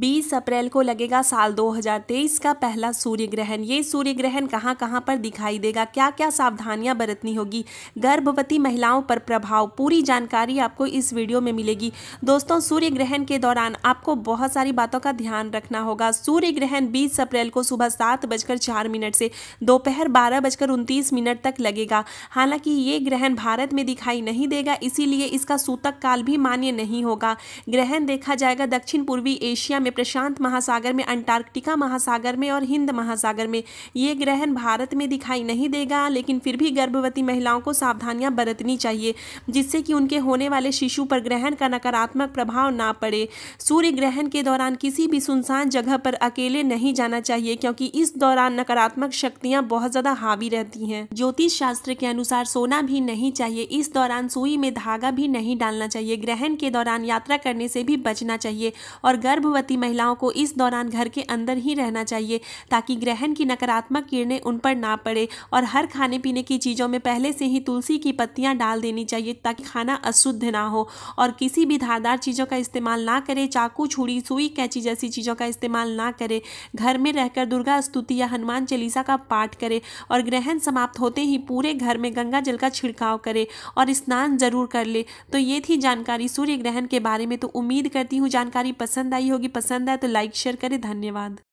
20 अप्रैल को लगेगा साल 2023 का पहला सूर्य ग्रहण ये सूर्य ग्रहण कहाँ कहाँ पर दिखाई देगा क्या क्या सावधानियाँ बरतनी होगी गर्भवती महिलाओं पर प्रभाव पूरी जानकारी आपको इस वीडियो में मिलेगी दोस्तों सूर्य ग्रहण के दौरान आपको बहुत सारी बातों का ध्यान रखना होगा सूर्य ग्रहण बीस अप्रैल को सुबह सात बजकर चार मिनट से दोपहर बारह बजकर उनतीस मिनट तक लगेगा हालांकि ये ग्रहण भारत में दिखाई नहीं देगा इसीलिए इसका सूतक काल भी मान्य नहीं होगा ग्रहण देखा जाएगा दक्षिण पूर्वी एशिया में प्रशांत महासागर में अंटार्कटिका महासागर में और हिंद महासागर में ये ग्रहण भारत में दिखाई नहीं देगा लेकिन फिर भी गर्भवती महिलाओं को सावधानियां बरतनी चाहिए जिससे कि उनके होने वाले शिशु पर ग्रहण का नकारात्मक प्रभाव ना पड़े सूर्य ग्रहण के दौरान किसी भी सुनसान जगह पर अकेले नहीं जाना चाहिए क्योंकि इस दौरान नकारात्मक शक्तियां बहुत ज़्यादा हावी रहती हैं ज्योतिष शास्त्र के अनुसार सोना भी नहीं चाहिए इस दौरान सुई में धागा भी नहीं डालना चाहिए ग्रहण के दौरान यात्रा करने से भी बचना चाहिए और गर्भवती गर्भवती महिलाओं को इस दौरान घर के अंदर ही रहना चाहिए ताकि ग्रहण की नकारात्मक किरणें उन पर ना पड़े और हर खाने पीने की चीज़ों में पहले से ही तुलसी की पत्तियाँ डाल देनी चाहिए ताकि खाना अशुद्ध ना हो और किसी भी धारदार चीज़ों का इस्तेमाल ना करें चाकू छुड़ी सुई कैची जैसी चीज़ों का इस्तेमाल ना करें घर में रहकर दुर्गा स्तुति या हनुमान चालीसा का पाठ करें और ग्रहण समाप्त होते ही पूरे घर में गंगा जल का छिड़काव करें और स्नान जरूर कर ले तो ये थी जानकारी सूर्य ग्रहण के बारे में तो उम्मीद करती हूँ जानकारी पसंद आई होगी पसंद आए तो लाइक शेयर करें धन्यवाद